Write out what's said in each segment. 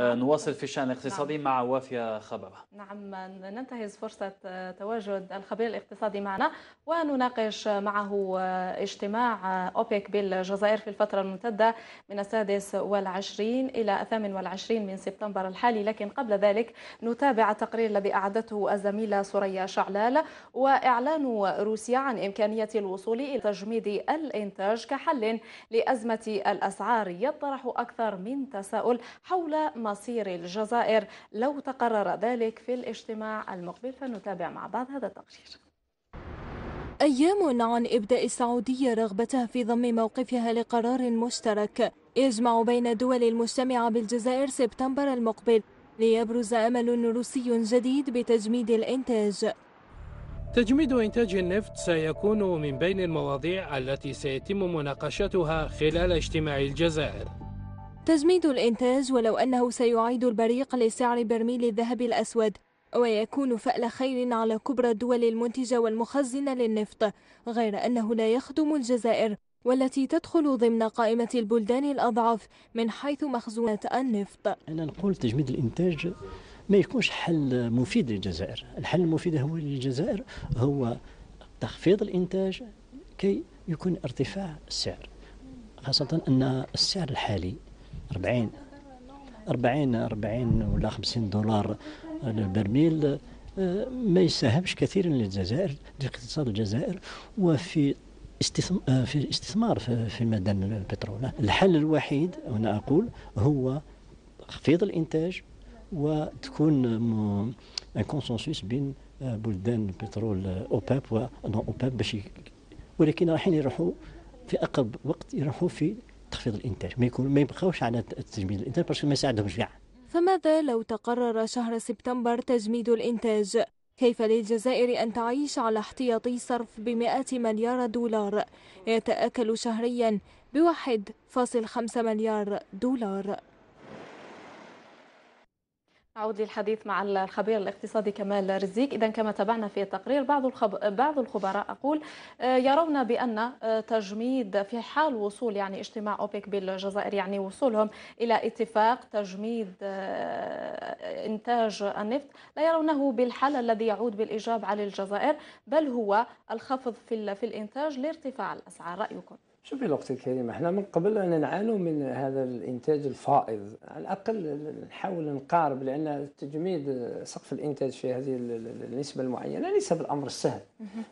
نواصل في الشأن الاقتصادي نعم. مع وافية خبرة نعم ننتهز فرصة تواجد الخبير الاقتصادي معنا ونناقش معه اجتماع أوبيك بالجزائر في الفترة الممتدة من السادس والعشرين إلى الثامن والعشرين من سبتمبر الحالي لكن قبل ذلك نتابع التقرير الذي أعدته الزميلة سوريا شعلال وإعلان روسيا عن إمكانية الوصول إلى تجميد الإنتاج كحل لأزمة الأسعار يطرح أكثر من تساؤل حول ما مصير الجزائر لو تقرر ذلك في الاجتماع المقبل فنتابع مع بعض هذا التقرير أيام عن إبداء السعودية رغبتها في ضم موقفها لقرار مشترك يجمع بين الدول المجتمعة بالجزائر سبتمبر المقبل ليبرز أمل روسي جديد بتجميد الإنتاج تجميد إنتاج النفط سيكون من بين المواضيع التي سيتم مناقشتها خلال اجتماع الجزائر تجميد الإنتاج ولو أنه سيعيد البريق لسعر برميل الذهب الأسود ويكون فأل خير على كبرى الدول المنتجة والمخزنة للنفط غير أنه لا يخدم الجزائر والتي تدخل ضمن قائمة البلدان الأضعف من حيث مخزونات النفط أنا نقول تجميد الإنتاج ما يكونش حل مفيد للجزائر الحل المفيد هو للجزائر هو تخفيض الإنتاج كي يكون ارتفاع السعر خاصة أن السعر الحالي 40 40 40 ولا 50 دولار البرميل آه، ما يساهمش كثيرا للجزائر في اقتصاد الجزائر وفي آه، في استثمار في مدن البترول الحل الوحيد هنا اقول هو تخفيض الانتاج وتكون ان كونسنسوس بين آه، بلدان البترول اوباب ونون اوباب باش ولكن رايحين يروحوا في اقرب وقت يروحوا في تخفيض الانتاج ما يكون ما يبقاوش على تجميد الانتاج باش ما يساعدهمش كاع فماذا لو تقرر شهر سبتمبر تجميد الانتاج كيف للجزائر أن تعيش على احتياطي صرف بمئات مليار دولار يتآكل شهريا بواحد فاصل خمسة مليار دولار أعود للحديث مع الخبير الاقتصادي كمال رزيق إذا كما تابعنا في التقرير بعض الخب... بعض الخبراء أقول آه، يرون بأن آه، تجميد في حال وصول يعني اجتماع أوبك بالجزائر يعني وصولهم إلى اتفاق تجميد آه، إنتاج النفط لا يرونه بالحل الذي يعود بالإيجاب على الجزائر بل هو الخفض في, في الإنتاج لارتفاع الأسعار رأيكم؟ شوفي الوقت الكريم احنا من قبل ان نعانوا من هذا الانتاج الفائض على الاقل نحاول نقارب لان تجميد سقف الانتاج في هذه النسبه المعينه ليس بالامر السهل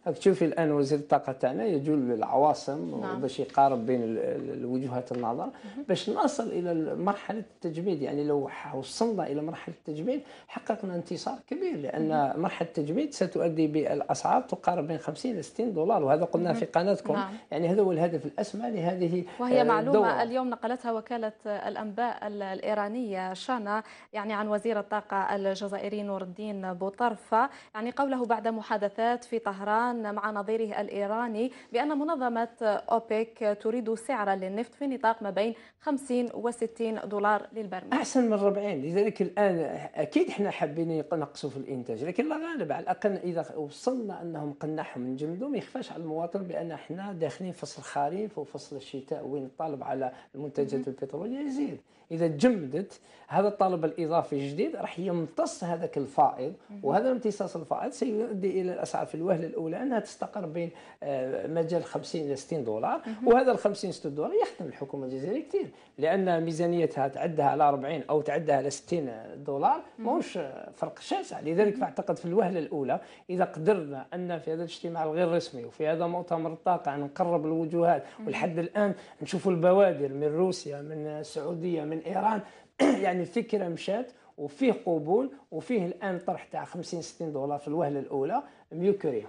راك تشوفي الان وزير الطاقه تاعنا يجول للعواصم نعم. باش يقارب بين وجهات النظر باش نصل الى مرحله التجميد يعني لو وصلنا الى مرحله التجميد حققنا انتصار كبير لان مرحله التجميد ستؤدي بالاسعار تقارب بين 50 ل 60 دولار وهذا قلنا في قناتكم نعم. يعني هذا هو الهدف الاسماء لهذه وهي آه، معلومة الدورة. اليوم نقلتها وكالة الأنباء الإيرانية شانا يعني عن وزير الطاقة الجزائري نور الدين بوطرفة يعني قوله بعد محادثات في طهران مع نظيره الإيراني بأن منظمة أوبك تريد سعرا للنفط في نطاق ما بين 50 و 60 دولار للبرميل أحسن من ربعين لذلك الآن أكيد احنا حابين نقصوا في الإنتاج لكن لا غالب على الأقل إذا وصلنا أنهم قناحهم من جمدهم يخفاش على المواطن بأن احنا داخلين فصل خارج الصيف وفصل الشتاء وين الطلب على المنتجات البترولية يزيد اذا تجمدت هذا الطالب الاضافي الجديد راح يمتص هذاك الفائض وهذا الامتصاص الفائض سيؤدي الى الاسعار في الوهله الاولى انها تستقر بين آه، مجال 50 الى 60 دولار وهذا ال 50 60 دولار يخدم الحكومه الجزائريه كثير لان ميزانيتها تعدها على 40 او تعدها على 60 دولار ماهوش فرق شاسع لذلك فاعتقد في الوهله الاولى اذا قدرنا ان في هذا الاجتماع الغير رسمي وفي هذا مؤتمر الطاقه نقرب الوجوهات ولحد الان نشوفوا البوادر من روسيا من السعوديه من من ايران يعني الفكره مشات وفيه قبول وفيه الان طرح تاع 50 60 دولار في الوهله الاولى ميوكوريا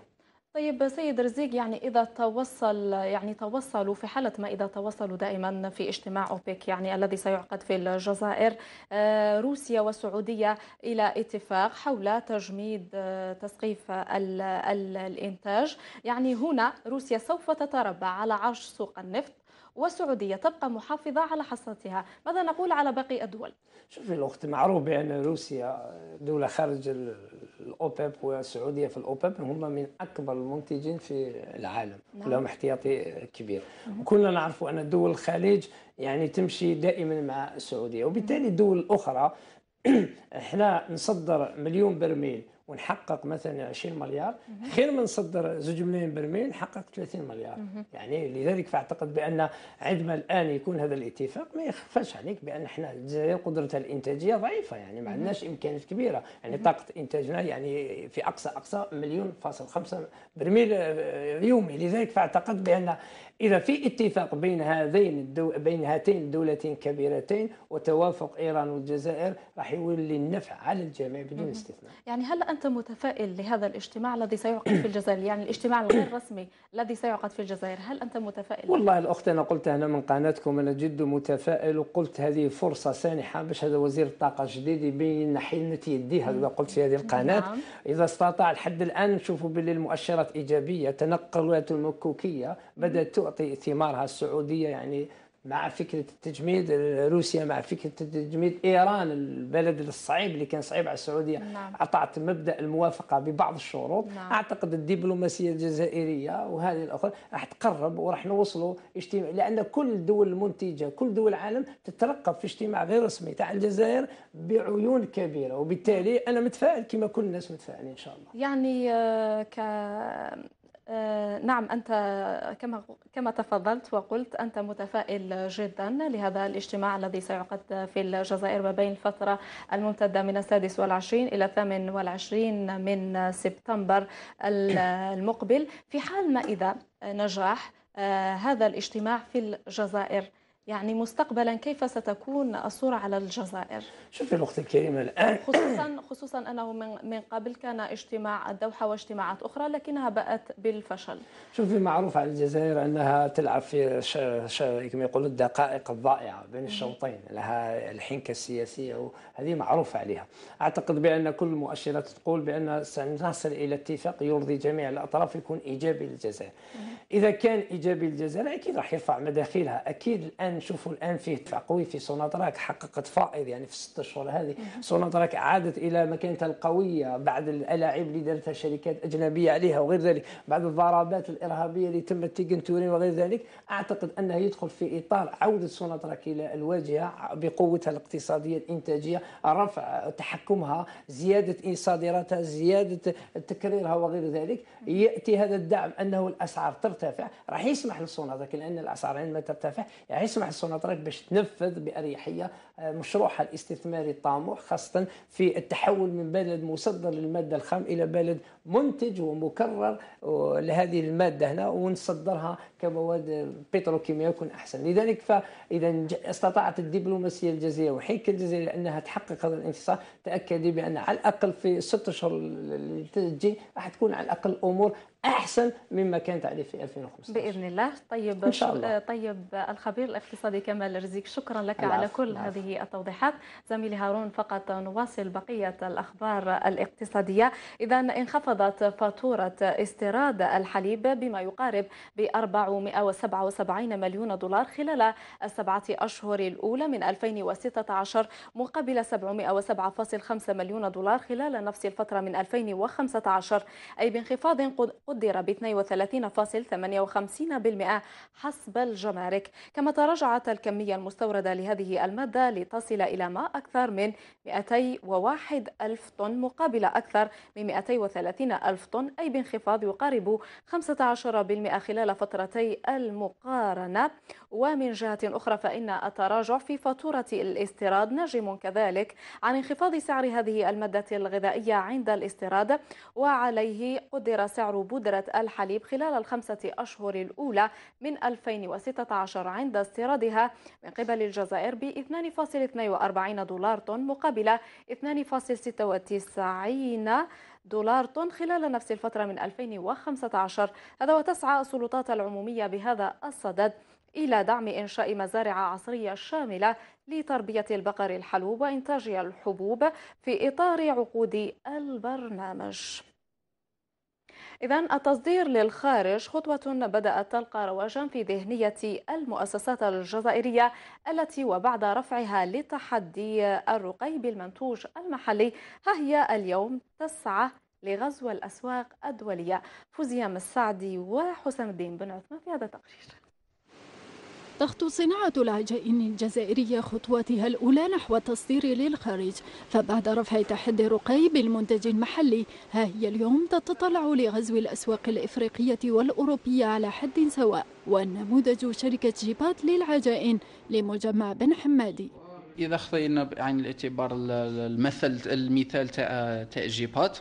طيب سيد رزيق يعني اذا توصل يعني توصلوا في حاله ما اذا توصلوا دائما في اجتماع اوبيك يعني الذي سيعقد في الجزائر آه، روسيا والسعوديه الى اتفاق حول تجميد آه، تسقيف الانتاج يعني هنا روسيا سوف تتربع على عرش سوق النفط والسعودية تبقى محافظة على حصتها ماذا نقول على باقي الدول؟ شوفي الاخت معروف بأن روسيا دولة خارج الأوباب والسعودية في الأوباب هم من أكبر المنتجين في العالم نعم. لهم احتياطي كبير مم. وكلنا نعرف أن دول الخليج يعني تمشي دائما مع السعودية وبالتالي الدول الأخرى احنا نصدر مليون برميل ونحقق مثلا 20 مليار خير من نصدر 2 ملايين برميل نحقق 30 مليار يعني لذلك فاعتقد بان عندما الان يكون هذا الاتفاق ما يخفاش عليك بان احنا الجزائر قدرتها الانتاجيه ضعيفه يعني ما عندناش امكانيات كبيره يعني طاقه انتاجنا يعني في اقصى اقصى مليون فاصل خمسه برميل آه، يومي لذلك فاعتقد بان اذا في اتفاق بين هذين الدو... بين هاتين الدولتين كبيرتين وتوافق ايران والجزائر راح يولي النفع على الجميع بدون استثناء يعني هل انت أنت متفائل لهذا الاجتماع الذي سيعقد في الجزائر يعني الاجتماع الغير رسمي الذي سيعقد في الجزائر هل أنت متفائل؟ والله الأخت أنا قلت أنا من قناتكم أنا جد متفائل وقلت هذه فرصة سانحة باش هذا وزير الطاقة الجديد يبين حنة يديه هذا قلت في هذه القناة نعم. إذا استطاع لحد الآن نشوفوا باللي المؤشرات إيجابية تنقلات المكوكية بدأت تعطي ثمارها السعودية يعني مع فكره التجميد روسيا مع فكره تجميد ايران البلد الصعيب اللي كان صعيب على السعوديه نعم. مبدا الموافقه ببعض الشروط نعم. اعتقد الدبلوماسيه الجزائريه وهذه الاخرى راح تقرب وراح نوصلوا اجتماع لان كل الدول المنتجه كل دول العالم تترقب في اجتماع غير رسمي تاع الجزائر بعيون كبيره وبالتالي انا متفائل كما كل الناس متفائلين ان شاء الله يعني آه، ك آه، نعم أنت كما كما تفضلت وقلت أنت متفائل جدا لهذا الاجتماع الذي سيعقد في الجزائر ما بين الفترة الممتدة من السادس والعشرين إلى الثامن والعشرين من سبتمبر المقبل في حال ما إذا نجح آه، هذا الاجتماع في الجزائر يعني مستقبلا كيف ستكون الصورة على الجزائر؟ شوفي الأخت الكريمة الآن خصوصا خصوصا أنه من من قبل كان اجتماع الدوحة واجتماعات أخرى لكنها بأت بالفشل. شوفي معروف على الجزائر أنها تلعب في ش... ش... كما يقولوا الدقائق الضائعة بين الشوطين، لها الحنكة السياسية وهذه معروفة عليها. أعتقد بأن كل المؤشرات تقول بأن سنصل إلى اتفاق يرضي جميع الأطراف يكون إيجابي للجزائر. اذا كان ايجابي للجزائر اكيد راح يرفع مداخيلها اكيد الان نشوفوا الان فيه دفع قوي في سوناطراك حققت فائض يعني في الست اشهر هذه سوناطراك عادت الى مكانتها القويه بعد الالاعيب اللي دارتها شركات اجنبيه عليها وغير ذلك بعد الضربات الارهابيه اللي تمت تيجن تورين وغير ذلك اعتقد انه يدخل في اطار عوده سوناطراك الى الواجهه بقوتها الاقتصاديه الانتاجيه رفع تحكمها زياده صادراتها زياده تكريرها وغير ذلك ياتي هذا الدعم انه الاسعار ترتفع ترتفع راح يسمح للصناطرك لان الاسعار عندما ترتفع راح يعني يسمح للصناطرك باش تنفذ باريحيه آه، مشروعها الاستثماري الطموح خاصه في التحول من بلد مصدر للماده الخام الى بلد منتج ومكرر لهذه الماده هنا ونصدرها كمواد بتروكيماويه يكون احسن لذلك فاذا استطاعت الدبلوماسيه الجزائريه وحيك الجزائر انها تحقق هذا الانتصار تاكدي بان على الاقل في ست اشهر اللي تجي راح تكون على الاقل امور احسن مما كانت عليه في 2015 باذن الله طيب ان شاء الله. طيب الخبير الاقتصادي كمال رزيق شكرا لك على كل العفو. هذه التوضيحات زميلي هارون فقط نواصل بقيه الاخبار الاقتصاديه اذا انخفضت فاتوره استيراد الحليب بما يقارب ب 477 مليون دولار خلال السبعه اشهر الاولى من 2016 مقابل 707.5 مليون دولار خلال نفس الفتره من 2015 اي بانخفاض قدر ب 32.58% حسب الجمارك كما تراجعت الكمية المستوردة لهذه المادة لتصل إلى ما أكثر من 201 ألف طن مقابل أكثر من 230 ألف طن أي بانخفاض يقارب 15% خلال فترتي المقارنة ومن جهة أخرى فإن التراجع في فاتورة الاستيراد ناجم كذلك عن انخفاض سعر هذه المادة الغذائية عند الاستيراد وعليه قدر سعر بود بودرة الحليب خلال الخمسة أشهر الأولى من 2016 عند استيرادها من قبل الجزائر ب 2.42 دولار طن مقابل 2.96 دولار طن خلال نفس الفترة من 2015 هذا وتسعى السلطات العمومية بهذا الصدد إلى دعم إنشاء مزارع عصرية شاملة لتربية البقر الحلوب وإنتاج الحبوب في إطار عقود البرنامج إذا التصدير للخارج خطوة بدأت تلقى رواجا في ذهنية المؤسسات الجزائرية التي وبعد رفعها لتحدي الرقي بالمنتوج المحلي ها هي اليوم تسعى لغزو الأسواق الدولية فوزيام السعدي وحسام الدين بن عثمان في هذا التقرير تخطو صناعة العجائن الجزائرية خطواتها الأولى نحو التصدير للخارج فبعد رفع تحدي رقي بالمنتج المحلي ها هي اليوم تتطلع لغزو الأسواق الإفريقية والأوروبية على حد سواء والنموذج شركة جيبات للعجائن لمجمع بن حمادي إذا خذينا بعين الاعتبار المثل المثال تاع جيبات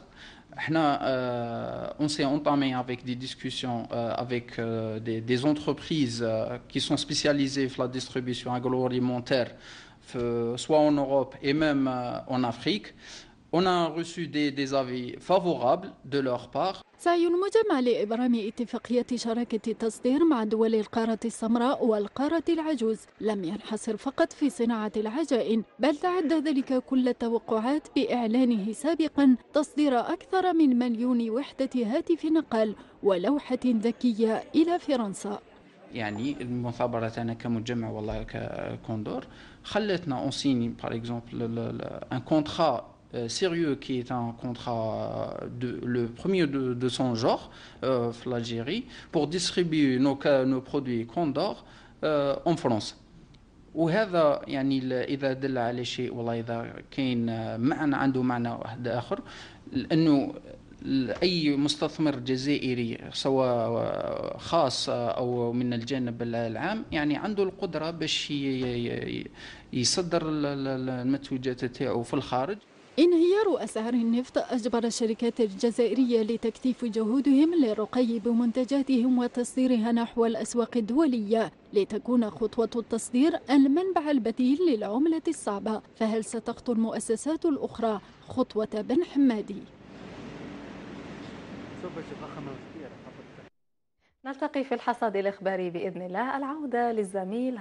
on s'est entamé avec des discussions avec des, entreprises qui sont spécialisées dans la distribution agroalimentaire, soit en Europe et même en Afrique. On a reçu des, des avis favorables de leur part. سعي المجمع لإبرام اتفاقية شراكة التصدير مع دول القارة السمراء والقارة العجوز لم ينحصر فقط في صناعة العجائن بل تعدى ذلك كل التوقعات بإعلانه سابقا تصدير أكثر من مليون وحدة هاتف نقال ولوحة ذكية إلى فرنسا يعني المثابرة أنا كمجمع والله ككوندور خلتنا اون سيني باغ اكزومبل ان كونترا Euh, sérieux qui est un contrat de, le premier de, de son genre euh, l'Algérie pour distribuer nos, nos produits Condor euh, en France وهذا يعني اذا دل على شيء والله اذا كاين آه، معنى عنده معنى واحد اخر لانه اي مستثمر جزائري سواء آه، خاص آه، او من الجانب العام يعني عنده القدره باش يصدر المنتوجات تاعو في الخارج انهيار أسعار النفط أجبر الشركات الجزائرية لتكثيف جهودهم للرقي بمنتجاتهم وتصديرها نحو الأسواق الدولية لتكون خطوة التصدير المنبع البديل للعملة الصعبة فهل ستخطو المؤسسات الأخرى خطوة بن حمادي؟ نلتقي في الحصاد الإخباري بإذن الله العودة للزميل